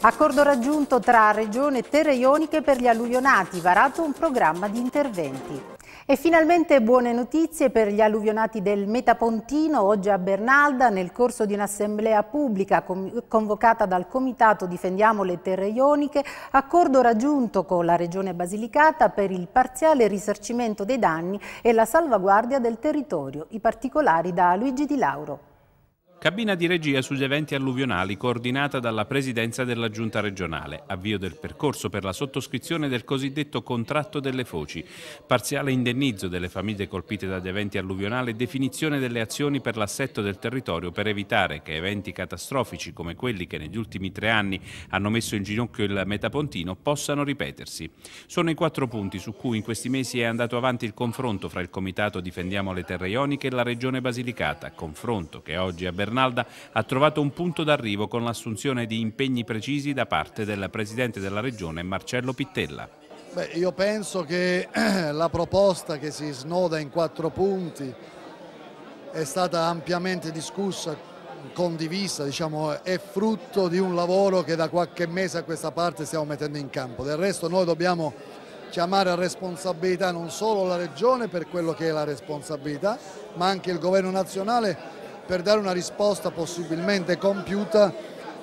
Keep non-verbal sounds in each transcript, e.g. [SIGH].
Accordo raggiunto tra Regione e Terre Ioniche per gli alluvionati, varato un programma di interventi. E finalmente buone notizie per gli alluvionati del Metapontino, oggi a Bernalda, nel corso di un'assemblea pubblica convocata dal Comitato Difendiamo le Terre Ioniche, accordo raggiunto con la Regione Basilicata per il parziale risarcimento dei danni e la salvaguardia del territorio. I particolari da Luigi Di Lauro. Cabina di regia sugli eventi alluvionali coordinata dalla Presidenza della Giunta regionale. Avvio del percorso per la sottoscrizione del cosiddetto contratto delle foci, parziale indennizzo delle famiglie colpite dagli eventi alluvionali e definizione delle azioni per l'assetto del territorio per evitare che eventi catastrofici come quelli che negli ultimi tre anni hanno messo in ginocchio il metapontino possano ripetersi. Sono i quattro punti su cui in questi mesi è andato avanti il confronto fra il Comitato Difendiamo le Terre Ioniche e la Regione Basilicata, confronto che oggi a Berlino Bernalda ha trovato un punto d'arrivo con l'assunzione di impegni precisi da parte del Presidente della Regione Marcello Pittella. Beh, io penso che [CLEARS THROAT] la proposta che si snoda in quattro punti è stata ampiamente discussa, condivisa, diciamo, è frutto di un lavoro che da qualche mese a questa parte stiamo mettendo in campo. Del resto noi dobbiamo chiamare a responsabilità non solo la Regione per quello che è la responsabilità, ma anche il Governo nazionale per dare una risposta possibilmente compiuta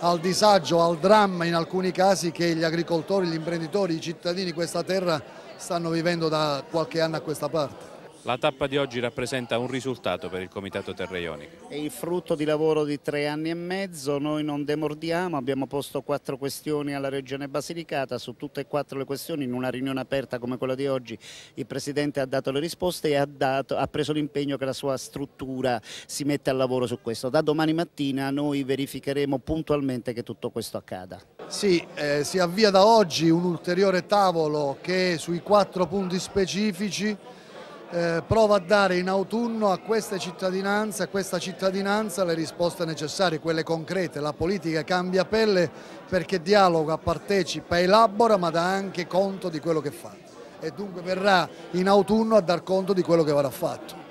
al disagio, al dramma in alcuni casi che gli agricoltori, gli imprenditori, i cittadini di questa terra stanno vivendo da qualche anno a questa parte. La tappa di oggi rappresenta un risultato per il Comitato Terreioni. È il frutto di lavoro di tre anni e mezzo, noi non demordiamo, abbiamo posto quattro questioni alla Regione Basilicata, su tutte e quattro le questioni in una riunione aperta come quella di oggi il Presidente ha dato le risposte e ha, dato, ha preso l'impegno che la sua struttura si mette al lavoro su questo. Da domani mattina noi verificheremo puntualmente che tutto questo accada. Sì, eh, si avvia da oggi un ulteriore tavolo che sui quattro punti specifici eh, prova a dare in autunno a queste cittadinanze, a questa cittadinanza le risposte necessarie, quelle concrete. La politica cambia pelle perché dialoga, partecipa, elabora ma dà anche conto di quello che fa e dunque verrà in autunno a dar conto di quello che verrà fatto.